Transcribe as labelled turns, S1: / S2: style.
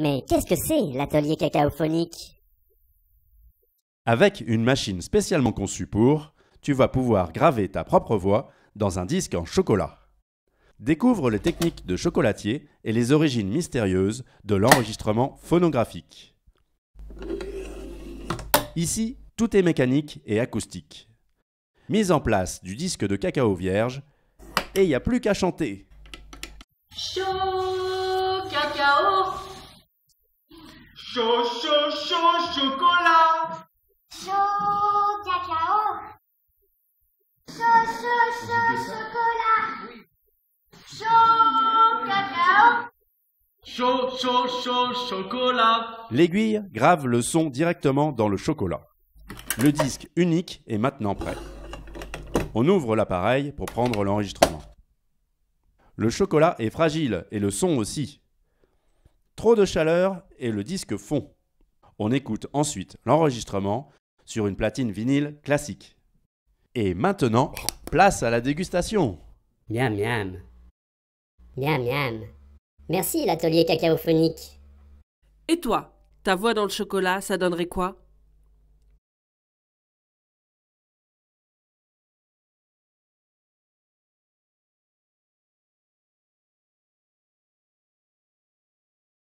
S1: Mais qu'est-ce que c'est l'atelier cacaophonique Avec une machine spécialement conçue pour, tu vas pouvoir graver ta propre voix dans un disque en chocolat. Découvre les techniques de chocolatier et les origines mystérieuses de l'enregistrement phonographique. Ici, tout est mécanique et acoustique. Mise en place du disque de cacao vierge, et il n'y a plus qu'à chanter. Chaud, chaud, chaud, chocolat. Chaud, cacao. Chaud, chaud, chaud, chocolat. Chaud, cacao. Chaud, chaud, chaud, chocolat. L'aiguille grave le son directement dans le chocolat. Le disque unique est maintenant prêt. On ouvre l'appareil pour prendre l'enregistrement. Le chocolat est fragile et le son aussi trop de chaleur et le disque fond. On écoute ensuite l'enregistrement sur une platine vinyle classique. Et maintenant, place à la dégustation. Miam miam. Miam miam. Merci l'atelier cacaophonique. Et toi, ta voix dans le chocolat, ça donnerait quoi